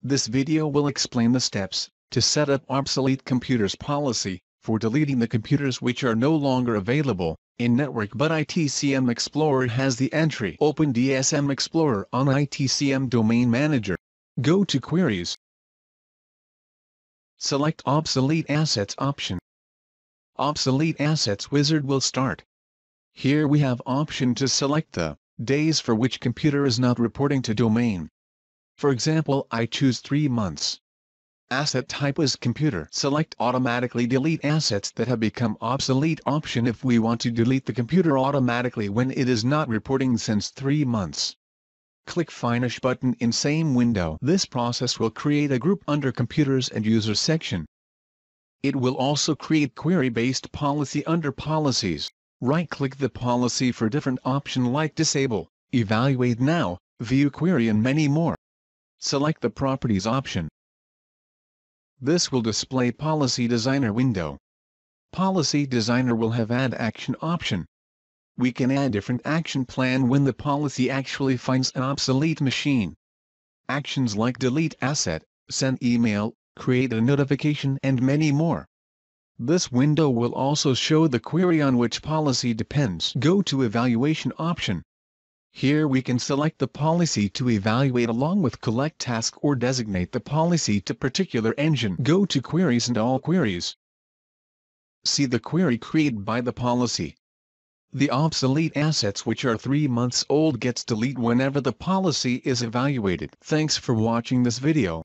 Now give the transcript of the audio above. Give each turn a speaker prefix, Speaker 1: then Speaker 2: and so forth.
Speaker 1: This video will explain the steps to set up obsolete computers policy for deleting the computers which are no longer available in network but ITCM Explorer has the entry Open DSM Explorer on ITCM Domain Manager. Go to Queries. Select Obsolete Assets option. Obsolete Assets wizard will start. Here we have option to select the days for which computer is not reporting to domain. For example, I choose 3 months. Asset type is computer. Select automatically delete assets that have become obsolete option if we want to delete the computer automatically when it is not reporting since 3 months. Click Finish button in same window. This process will create a group under Computers and User section. It will also create query-based policy under Policies. Right-click the policy for different option like Disable, Evaluate Now, View Query and many more select the Properties option. This will display Policy Designer window. Policy Designer will have Add Action option. We can add different action plan when the policy actually finds an obsolete machine. Actions like delete asset, send email, create a notification and many more. This window will also show the query on which policy depends. Go to Evaluation option. Here we can select the policy to evaluate along with collect task or designate the policy to particular engine. Go to queries and all queries. See the query created by the policy. The obsolete assets which are three months old gets deleted whenever the policy is evaluated. Thanks for watching this video.